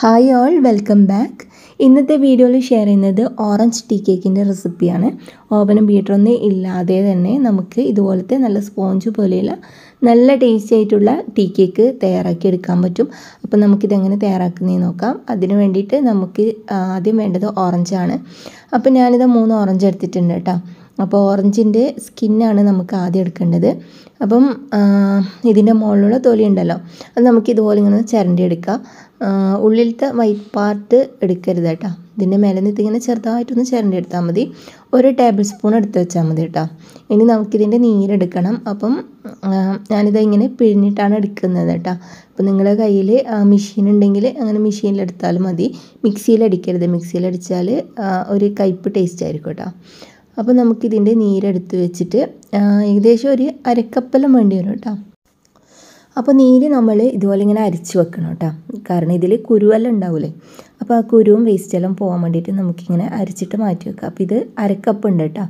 hi all welcome back ഇന്നത്തെ വീഡിയോയിൽ share ചെയ്യുന്നത് ഓറഞ്ച് ടീ കേക്കിൻ്റെ റെസിപ്പിയാണ് ഓവനും ബീറ്ററൊന്നും ഇല്ലാതെ തന്നെ നമുക്ക് ഇതുപോലത്തെ നല്ല സ്പോഞ്ച് പോലെയുള്ള നല്ല ടേസ്റ്റി ആയിട്ടുള്ള ടീ കേക്ക് തയ്യാറാക്കി എടുക്കാൻ പറ്റും അപ്പോൾ നമുക്കിതെങ്ങനെ തയ്യാറാക്കുന്നതെന്ന് നോക്കാം അതിന് വേണ്ടിയിട്ട് നമുക്ക് ആദ്യം വേണ്ടത് ഓറഞ്ചാണ് അപ്പോൾ ഞാനിത് മൂന്ന് ഓറഞ്ച് എടുത്തിട്ടുണ്ട് കേട്ടോ അപ്പോൾ ഓറഞ്ചിൻ്റെ സ്കിന്നാണ് നമുക്ക് ആദ്യം എടുക്കേണ്ടത് അപ്പം ഇതിൻ്റെ മുകളിലുള്ള തൊലി ഉണ്ടല്ലോ അത് നമുക്ക് ഇതുപോലെ ഇങ്ങനെ ചിരണ്ടി എടുക്കാം ഉള്ളിലത്തെ വൈറ്റ് പാർട്ട് എടുക്കരുത് കേട്ടോ ഇതിൻ്റെ മേലെ നിന്ന് ഇതിങ്ങനെ ചെറുതായിട്ടൊന്ന് ചിരണ്ടി എടുത്താൽ മതി ഒരു ടേബിൾ സ്പൂൺ എടുത്ത് വെച്ചാൽ മതി കേട്ടോ ഇനി നമുക്കിതിൻ്റെ നീരെടുക്കണം അപ്പം ഞാനിത് ഇങ്ങനെ പിഴിഞ്ഞിട്ടാണ് എടുക്കുന്നത് കേട്ടോ അപ്പം നിങ്ങളുടെ കയ്യിൽ മെഷീൻ ഉണ്ടെങ്കിൽ അങ്ങനെ മെഷീനിലെടുത്താലും മതി മിക്സിയിലടിക്കരുത് മിക്സിയിലടിച്ചാൽ ഒരു കയ്പ് ടേസ്റ്റ് ആയിരിക്കും കേട്ടോ അപ്പോൾ നമുക്കിതിൻ്റെ നീരെടുത്ത് വെച്ചിട്ട് ഏകദേശം ഒരു അരക്കപ്പലം വേണ്ടി വരും കേട്ടോ അപ്പോൾ നീര് നമ്മൾ ഇതുപോലെ ഇങ്ങനെ അരിച്ച് വെക്കണം കേട്ടോ കാരണം ഇതിൽ കുരുവെല്ലാം ഉണ്ടാവില്ലേ അപ്പോൾ ആ കുരുവും വേസ്റ്റെല്ലാം പോകാൻ വേണ്ടിയിട്ട് നമുക്കിങ്ങനെ അരിച്ചിട്ട് മാറ്റി വെക്കാം അപ്പോൾ ഇത് അരക്കപ്പ് ഉണ്ട് കേട്ടോ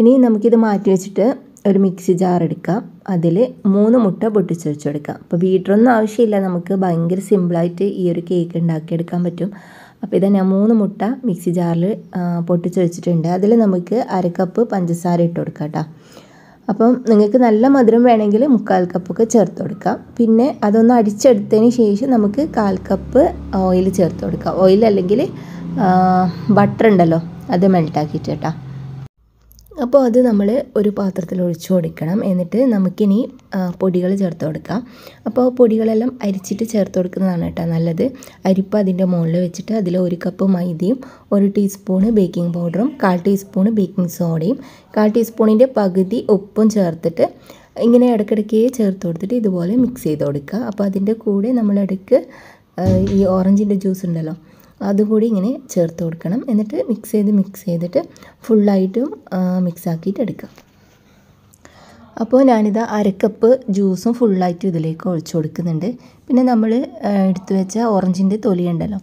ഇനി നമുക്കിത് മാറ്റി വെച്ചിട്ട് ഒരു മിക്സി ജാർ എടുക്കാം അതിൽ മൂന്ന് മുട്ട പൊട്ടിച്ച് വെച്ചെടുക്കാം അപ്പോൾ വീട്ടിലൊന്നും ആവശ്യമില്ല നമുക്ക് ഭയങ്കര സിമ്പിളായിട്ട് ഈ ഒരു കേക്ക് ഉണ്ടാക്കിയെടുക്കാൻ പറ്റും അപ്പോൾ ഇതാ ഞാൻ മൂന്ന് മുട്ട മിക്സി ജാറിൽ പൊട്ടിച്ച് വെച്ചിട്ടുണ്ട് അതിൽ നമുക്ക് അര കപ്പ് പഞ്ചസാര ഇട്ട് കൊടുക്കാം കേട്ടോ അപ്പം നിങ്ങൾക്ക് നല്ല മധുരം വേണമെങ്കിൽ മുക്കാൽ കപ്പൊക്കെ ചേർത്ത് കൊടുക്കാം പിന്നെ അതൊന്ന് അടിച്ചെടുത്തതിന് ശേഷം നമുക്ക് കാൽ കപ്പ് ഓയിൽ ചേർത്ത് കൊടുക്കാം ഓയിൽ അല്ലെങ്കിൽ ബട്ടർ ഉണ്ടല്ലോ അത് മെൽട്ടാക്കിയിട്ട് കേട്ടോ അപ്പോൾ അത് നമ്മൾ ഒരു പാത്രത്തിൽ ഒഴിച്ചു കൊടുക്കണം എന്നിട്ട് നമുക്കിനി പൊടികൾ ചേർത്ത് കൊടുക്കാം അപ്പോൾ പൊടികളെല്ലാം അരിച്ചിട്ട് ചേർത്ത് കൊടുക്കുന്നതാണ് കേട്ടോ നല്ലത് അരിപ്പ് അതിൻ്റെ മുകളിൽ വെച്ചിട്ട് അതിൽ ഒരു കപ്പ് മൈദയും ഒരു ടീസ്പൂണ് ബേക്കിംഗ് പൗഡറും കാൽ ടീസ്പൂണ് ബേക്കിംഗ് സോഡയും കാൽ ടീസ്പൂണിൻ്റെ പകുതി ഉപ്പും ചേർത്തിട്ട് ഇങ്ങനെ ഇടയ്ക്കിടയ്ക്ക് ചേർത്ത് കൊടുത്തിട്ട് ഇതുപോലെ മിക്സ് ചെയ്ത് കൊടുക്കുക അപ്പോൾ അതിൻ്റെ കൂടെ നമ്മളിടയ്ക്ക് ഈ ഓറഞ്ചിൻ്റെ ജ്യൂസ് ഉണ്ടല്ലോ അതുകൂടി ഇങ്ങനെ ചേർത്ത് കൊടുക്കണം എന്നിട്ട് മിക്സ് ചെയ്ത് മിക്സ് ചെയ്തിട്ട് ഫുള്ളായിട്ടും മിക്സ് ആക്കിയിട്ട് എടുക്കാം അപ്പോൾ ഞാനിത് അരക്കപ്പ് ജ്യൂസും ഫുള്ളായിട്ട് ഇതിലേക്ക് ഒഴിച്ചു കൊടുക്കുന്നുണ്ട് പിന്നെ നമ്മൾ എടുത്തു വെച്ച ഓറഞ്ചിൻ്റെ തൊലി ഉണ്ടല്ലോ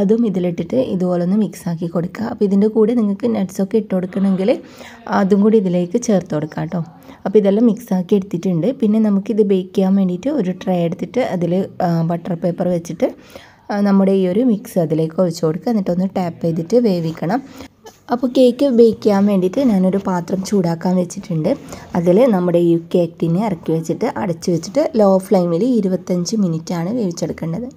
അതും ഇതിലിട്ടിട്ട് ഇതുപോലെ ഒന്ന് മിക്സ് ആക്കി കൊടുക്കുക അപ്പോൾ ഇതിൻ്റെ കൂടെ നിങ്ങൾക്ക് നട്ട്സൊക്കെ ഇട്ട് കൊടുക്കണമെങ്കിൽ അതും കൂടി ഇതിലേക്ക് ചേർത്ത് കൊടുക്കാം കേട്ടോ അപ്പോൾ ഇതെല്ലാം മിക്സ് ആക്കി എടുത്തിട്ടുണ്ട് പിന്നെ നമുക്കിത് ബേക്ക് ചെയ്യാൻ വേണ്ടിയിട്ട് ഒരു ട്രേ എടുത്തിട്ട് അതിൽ ബട്ടർ പേപ്പർ വെച്ചിട്ട് നമ്മുടെ ഈ ഒരു മിക്സ് അതിലേക്ക് ഒഴിച്ചു കൊടുക്കുക എന്നിട്ടൊന്ന് ടാപ്പ് ചെയ്തിട്ട് വേവിക്കണം അപ്പോൾ കേക്ക് ബേക്ക് ചെയ്യാൻ വേണ്ടിയിട്ട് ഞാനൊരു പാത്രം ചൂടാക്കാൻ വെച്ചിട്ടുണ്ട് അതിൽ നമ്മുടെ ഈ കേക്ക് ടിന്നെ ഇറക്കി വെച്ചിട്ട് അടച്ച് വെച്ചിട്ട് ലോ ഫ്ലെയിമിൽ ഇരുപത്തഞ്ച് മിനിറ്റാണ് വേവിച്ചെടുക്കേണ്ടത്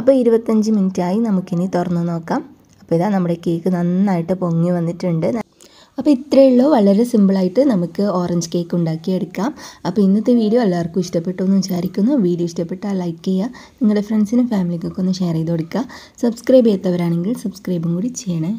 അപ്പോൾ ഇരുപത്തഞ്ച് മിനിറ്റായി നമുക്കിനി തുറന്ന് നോക്കാം അപ്പോൾ ഇതാ നമ്മുടെ കേക്ക് നന്നായിട്ട് പൊങ്ങി വന്നിട്ടുണ്ട് അപ്പോൾ ഇത്രയേ ഉള്ളൂ വളരെ സിമ്പിളായിട്ട് നമുക്ക് ഓറഞ്ച് കേക്ക് ഉണ്ടാക്കിയെടുക്കാം അപ്പോൾ ഇന്നത്തെ വീഡിയോ എല്ലാവർക്കും ഇഷ്ടപ്പെട്ടു എന്ന് വിചാരിക്കുന്നു വീഡിയോ ഇഷ്ടപ്പെട്ടാൽ ലൈക്ക് ചെയ്യുക നിങ്ങളുടെ ഫ്രണ്ട്സിനും ഫാമിലിക്കൊക്കെ ഒന്ന് ഷെയർ ചെയ്ത് കൊടുക്കുക സബ്സ്ക്രൈബ് ചെയ്യാത്തവരാണെങ്കിൽ സബ്സ്ക്രൈബും കൂടി ചെയ്യണേ